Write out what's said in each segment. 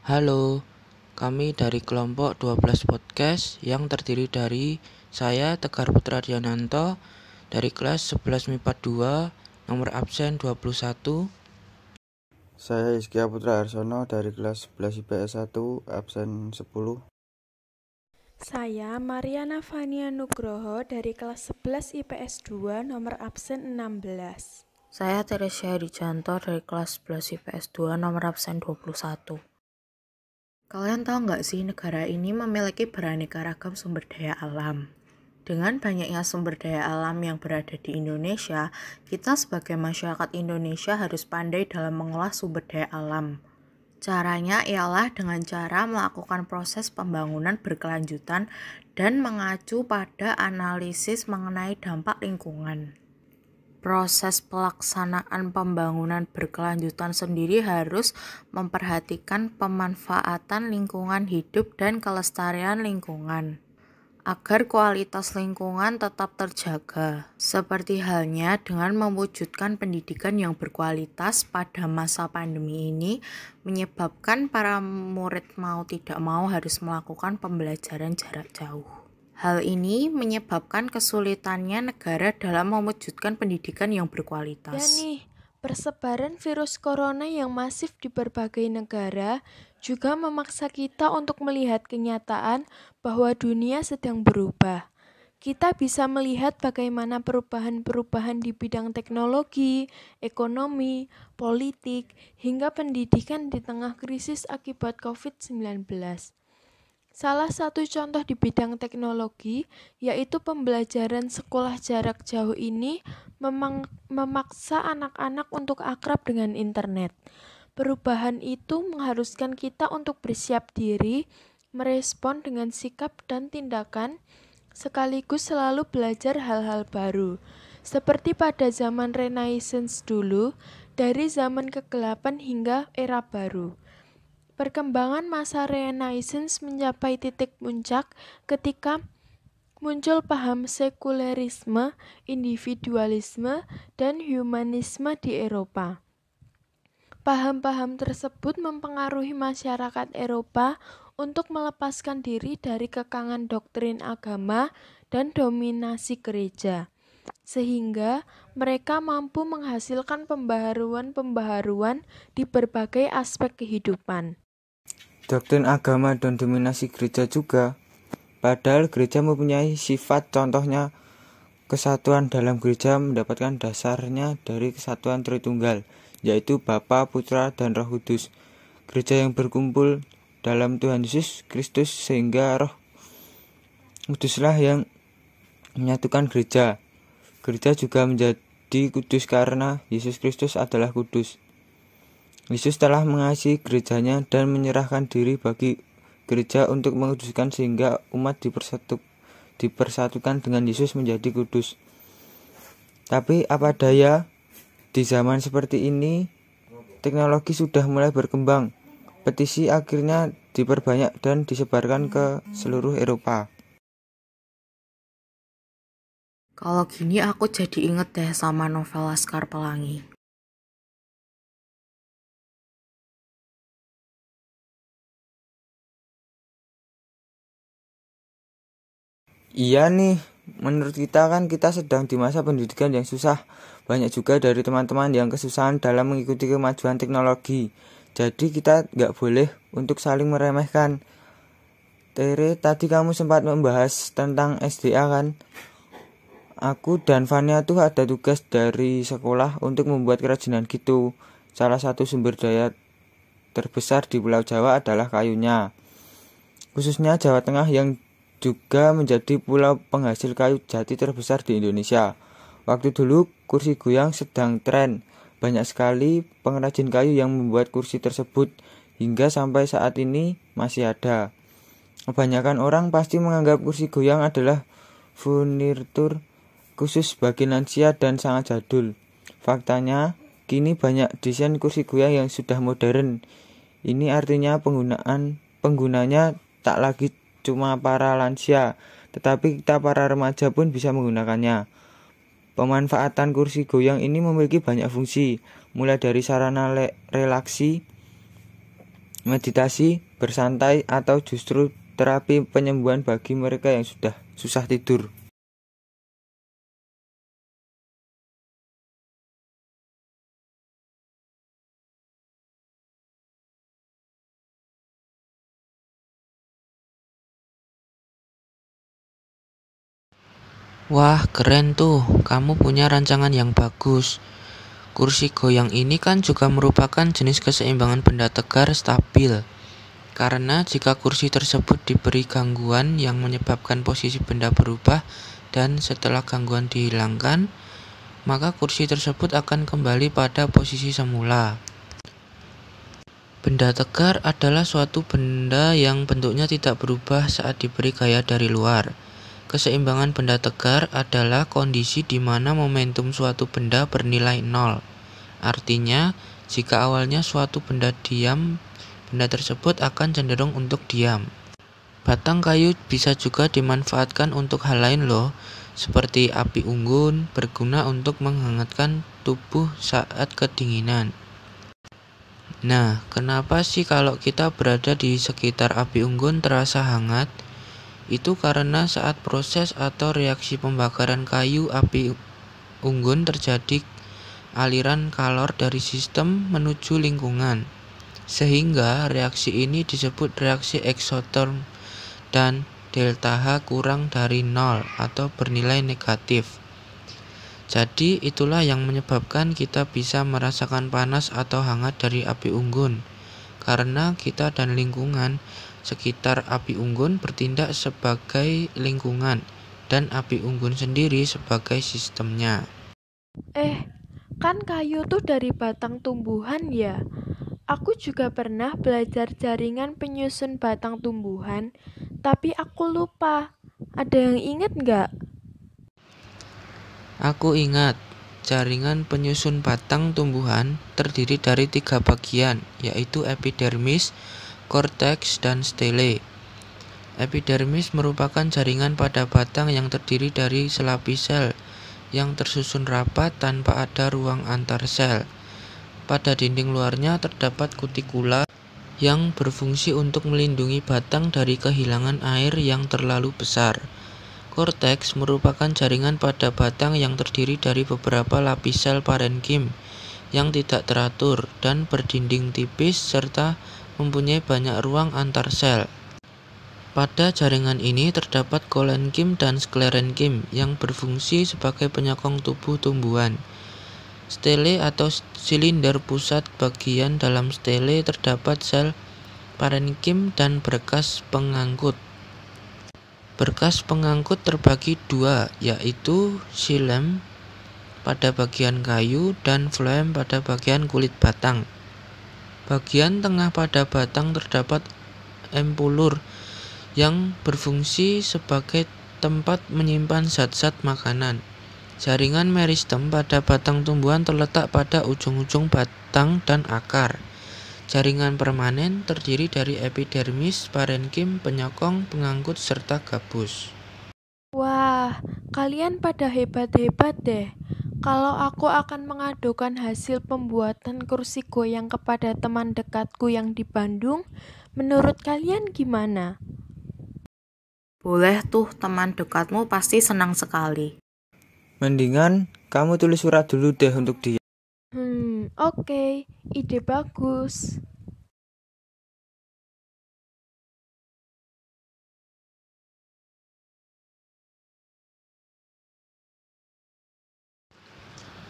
Halo, kami dari kelompok 12 podcast yang terdiri dari saya Tegar Putra Diananto dari kelas 11 MIPA 2 nomor absen 21. Saya Iskia Putra Arsono dari kelas 11 IPS 1 absen 10. Saya Mariana Fania Nugroho dari kelas 11 IPS 2 nomor absen 16. Saya Teresia Dijanto dari kelas 11 IPS 2 nomor absen 21. Kalian tahu nggak sih negara ini memiliki beraneka ragam sumber daya alam. Dengan banyaknya sumber daya alam yang berada di Indonesia, kita sebagai masyarakat Indonesia harus pandai dalam mengolah sumber daya alam. Caranya ialah dengan cara melakukan proses pembangunan berkelanjutan dan mengacu pada analisis mengenai dampak lingkungan proses pelaksanaan pembangunan berkelanjutan sendiri harus memperhatikan pemanfaatan lingkungan hidup dan kelestarian lingkungan agar kualitas lingkungan tetap terjaga. Seperti halnya dengan mewujudkan pendidikan yang berkualitas pada masa pandemi ini menyebabkan para murid mau tidak mau harus melakukan pembelajaran jarak jauh. Hal ini menyebabkan kesulitannya negara dalam mewujudkan pendidikan yang berkualitas. Dan ya nih, persebaran virus corona yang masif di berbagai negara juga memaksa kita untuk melihat kenyataan bahwa dunia sedang berubah. Kita bisa melihat bagaimana perubahan-perubahan di bidang teknologi, ekonomi, politik, hingga pendidikan di tengah krisis akibat COVID-19. Salah satu contoh di bidang teknologi, yaitu pembelajaran sekolah jarak jauh ini memaksa anak-anak untuk akrab dengan internet. Perubahan itu mengharuskan kita untuk bersiap diri, merespon dengan sikap dan tindakan, sekaligus selalu belajar hal-hal baru. Seperti pada zaman Renaissance dulu, dari zaman kegelapan hingga era baru. Perkembangan masa Renaissance mencapai titik puncak ketika muncul paham sekulerisme, individualisme, dan humanisme di Eropa. Paham-paham tersebut mempengaruhi masyarakat Eropa untuk melepaskan diri dari kekangan doktrin agama dan dominasi gereja, sehingga mereka mampu menghasilkan pembaharuan-pembaharuan di berbagai aspek kehidupan doktrin agama dan dominasi gereja juga. Padahal gereja mempunyai sifat contohnya kesatuan dalam gereja mendapatkan dasarnya dari kesatuan Tritunggal, yaitu Bapa, Putra, dan Roh Kudus. Gereja yang berkumpul dalam Tuhan Yesus Kristus sehingga Roh Kuduslah yang menyatukan gereja. Gereja juga menjadi kudus karena Yesus Kristus adalah kudus. Yesus telah mengasihi gerejanya dan menyerahkan diri bagi gereja untuk menguduskan sehingga umat dipersatu, dipersatukan dengan Yesus menjadi kudus. Tapi apa daya di zaman seperti ini teknologi sudah mulai berkembang. Petisi akhirnya diperbanyak dan disebarkan ke seluruh Eropa. Kalau gini aku jadi inget deh sama novel Laskar Pelangi. Iya nih, menurut kita kan kita sedang di masa pendidikan yang susah. Banyak juga dari teman-teman yang kesusahan dalam mengikuti kemajuan teknologi. Jadi kita nggak boleh untuk saling meremehkan. Tere, tadi kamu sempat membahas tentang SDA kan? Aku dan Vania tuh ada tugas dari sekolah untuk membuat kerajinan gitu. Salah satu sumber daya terbesar di Pulau Jawa adalah kayunya. Khususnya Jawa Tengah yang juga menjadi pulau penghasil kayu jati terbesar di Indonesia. Waktu dulu kursi goyang sedang tren. Banyak sekali pengrajin kayu yang membuat kursi tersebut hingga sampai saat ini masih ada. Kebanyakan orang pasti menganggap kursi goyang adalah furnitur khusus bagi lansia dan sangat jadul. Faktanya, kini banyak desain kursi goyang yang sudah modern. Ini artinya penggunaan penggunanya tak lagi cuma para lansia, tetapi kita para remaja pun bisa menggunakannya. Pemanfaatan kursi goyang ini memiliki banyak fungsi, mulai dari sarana relaksi, meditasi, bersantai, atau justru terapi penyembuhan bagi mereka yang sudah susah tidur. Wah, keren tuh. Kamu punya rancangan yang bagus. Kursi goyang ini kan juga merupakan jenis keseimbangan benda tegar stabil. Karena jika kursi tersebut diberi gangguan yang menyebabkan posisi benda berubah dan setelah gangguan dihilangkan, maka kursi tersebut akan kembali pada posisi semula. Benda tegar adalah suatu benda yang bentuknya tidak berubah saat diberi gaya dari luar. Keseimbangan benda tegar adalah kondisi di mana momentum suatu benda bernilai nol. Artinya, jika awalnya suatu benda diam, benda tersebut akan cenderung untuk diam. Batang kayu bisa juga dimanfaatkan untuk hal lain loh, seperti api unggun berguna untuk menghangatkan tubuh saat kedinginan. Nah, kenapa sih kalau kita berada di sekitar api unggun terasa hangat? Itu karena saat proses atau reaksi pembakaran kayu api unggun terjadi aliran kalor dari sistem menuju lingkungan. Sehingga reaksi ini disebut reaksi eksoterm dan delta H kurang dari nol atau bernilai negatif. Jadi itulah yang menyebabkan kita bisa merasakan panas atau hangat dari api unggun karena kita dan lingkungan sekitar api unggun bertindak sebagai lingkungan dan api unggun sendiri sebagai sistemnya. Eh, kan kayu tuh dari batang tumbuhan ya? Aku juga pernah belajar jaringan penyusun batang tumbuhan, tapi aku lupa. Ada yang ingat nggak? Aku ingat, jaringan penyusun batang tumbuhan terdiri dari tiga bagian, yaitu epidermis, korteks, dan stele. Epidermis merupakan jaringan pada batang yang terdiri dari selapis sel yang tersusun rapat tanpa ada ruang antar sel. Pada dinding luarnya terdapat kutikula yang berfungsi untuk melindungi batang dari kehilangan air yang terlalu besar. Korteks merupakan jaringan pada batang yang terdiri dari beberapa lapis sel parenkim yang tidak teratur dan berdinding tipis serta mempunyai banyak ruang antar sel. Pada jaringan ini terdapat kolenkim dan sklerenkim yang berfungsi sebagai penyokong tubuh tumbuhan. Stele atau silinder pusat bagian dalam stele terdapat sel parenkim dan berkas pengangkut. Berkas pengangkut terbagi dua, yaitu silem pada bagian kayu dan phloem pada bagian kulit batang. Bagian tengah pada batang terdapat empulur yang berfungsi sebagai tempat menyimpan zat-zat makanan. Jaringan meristem pada batang tumbuhan terletak pada ujung-ujung batang dan akar. Jaringan permanen terdiri dari epidermis, parenkim, penyokong, pengangkut, serta gabus. Wah, kalian pada hebat-hebat deh. Kalau aku akan mengadukan hasil pembuatan kursi goyang kepada teman dekatku yang di Bandung, menurut kalian gimana? Boleh tuh teman dekatmu pasti senang sekali. Mendingan kamu tulis surat dulu deh untuk dia. Hmm, oke, okay. ide bagus.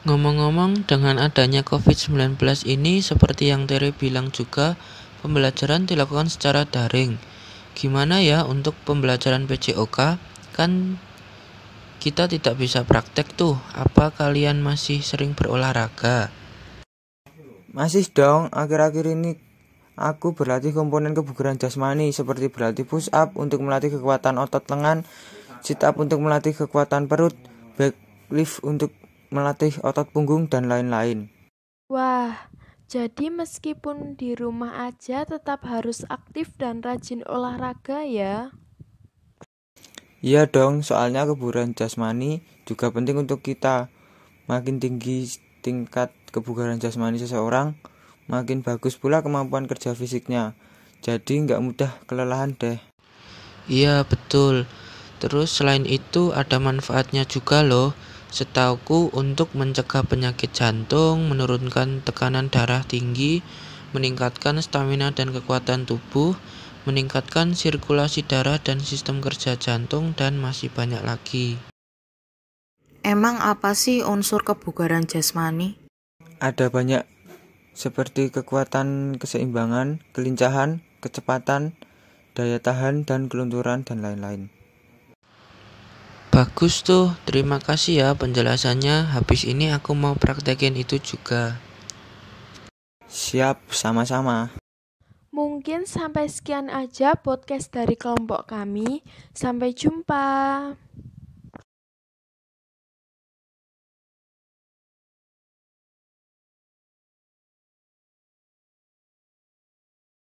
Ngomong-ngomong, dengan adanya COVID-19 ini, seperti yang Tere bilang juga, pembelajaran dilakukan secara daring. Gimana ya untuk pembelajaran PJOK? Kan kita tidak bisa praktek tuh. Apa kalian masih sering berolahraga? Masih dong, akhir-akhir ini aku berlatih komponen kebugaran jasmani seperti berlatih push up untuk melatih kekuatan otot lengan, sit up untuk melatih kekuatan perut, back lift untuk melatih otot punggung, dan lain-lain. Wah, jadi meskipun di rumah aja tetap harus aktif dan rajin olahraga ya? Iya dong, soalnya kebugaran jasmani juga penting untuk kita. Makin tinggi tingkat kebugaran jasmani seseorang, makin bagus pula kemampuan kerja fisiknya. Jadi nggak mudah kelelahan deh. Iya betul. Terus selain itu ada manfaatnya juga loh. Setauku untuk mencegah penyakit jantung, menurunkan tekanan darah tinggi, meningkatkan stamina dan kekuatan tubuh, meningkatkan sirkulasi darah dan sistem kerja jantung dan masih banyak lagi. Emang apa sih unsur kebugaran jasmani? Ada banyak seperti kekuatan keseimbangan, kelincahan, kecepatan, daya tahan dan kelunturan dan lain-lain. Bagus tuh, terima kasih ya penjelasannya. Habis ini aku mau praktekin itu juga. Siap, sama-sama. Mungkin sampai sekian aja podcast dari kelompok kami. Sampai jumpa.